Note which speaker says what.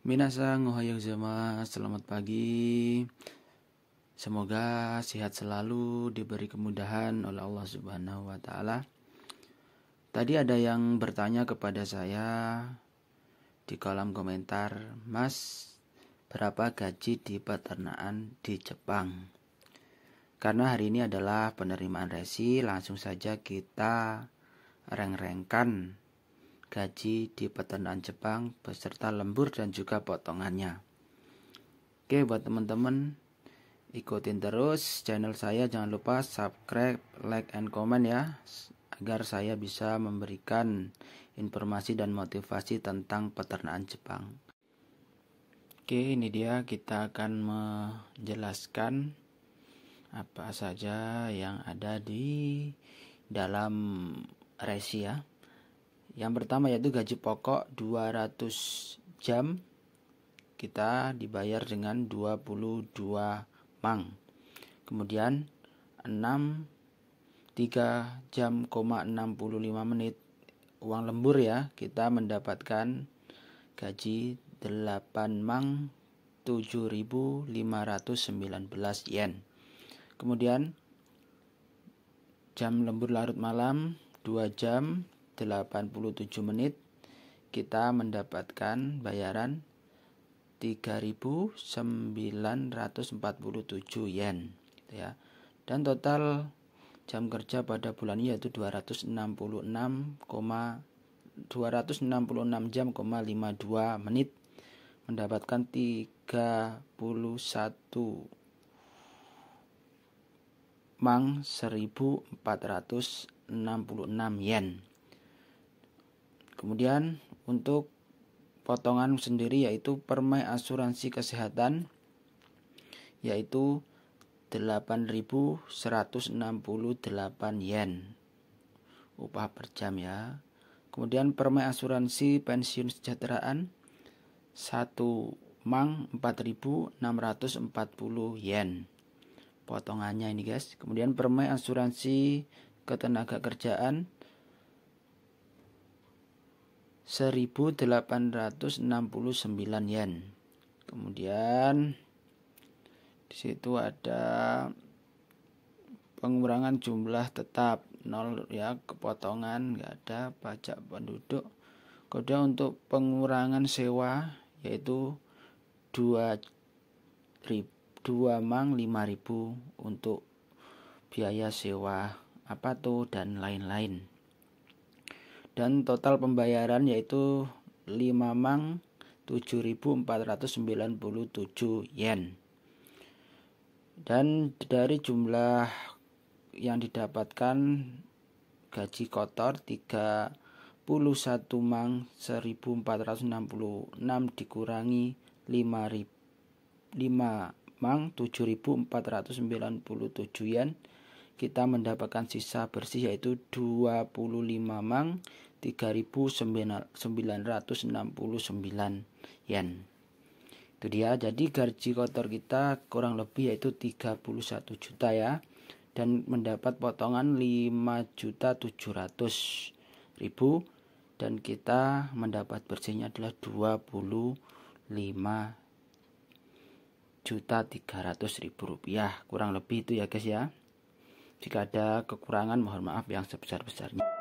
Speaker 1: Minasang Ohayou selamat pagi. Semoga sehat selalu, diberi kemudahan oleh Allah Subhanahu wa taala. Tadi ada yang bertanya kepada saya di kolom komentar, "Mas, berapa gaji di peternakan di Jepang?" Karena hari ini adalah penerimaan resi, langsung saja kita reng-rengkan gaji di peternakan Jepang beserta lembur dan juga potongannya. Oke buat teman-teman ikutin terus channel saya jangan lupa subscribe, like, and comment ya agar saya bisa memberikan informasi dan motivasi tentang peternakan Jepang. Oke ini dia kita akan menjelaskan apa saja yang ada di dalam resi ya. Yang pertama yaitu gaji pokok 200 jam kita dibayar dengan 22 mang. Kemudian 6 3 jam 65 menit uang lembur ya kita mendapatkan gaji 8 mang 7.519 yen. Kemudian jam lembur larut malam 2 jam 87 menit kita mendapatkan bayaran 3.947 yen gitu ya. Dan total jam kerja pada bulan ini yaitu 266, 266 jam, 52 menit mendapatkan 31 mang 1466 yen. Kemudian untuk potongan sendiri yaitu permai asuransi kesehatan yaitu 8.168 yen upah per jam ya. Kemudian permai asuransi pensiun sejahteraan 1 mang 4.640 yen. Potongannya ini guys. Kemudian permai asuransi ketenaga kerjaan 1869 yen. Kemudian di situ ada pengurangan jumlah tetap nol ya kepotongan nggak ada pajak penduduk. Kode untuk pengurangan sewa yaitu dua ribu dua mang lima ribu untuk biaya sewa apa tuh dan lain-lain dan total pembayaran yaitu 5 mang 7.497 yen. Dan dari jumlah yang didapatkan gaji kotor 31 mang 1466 dikurangi 5 5 mang 7497 yen kita mendapatkan sisa bersih yaitu 25 mang 3.969 yen. Itu dia. Jadi gaji kotor kita kurang lebih yaitu 31 juta ya dan mendapat potongan 5.700.000 dan kita mendapat bersihnya adalah 25 juta 300 ribu rupiah kurang lebih itu ya guys ya jika ada kekurangan mohon maaf yang sebesar-besarnya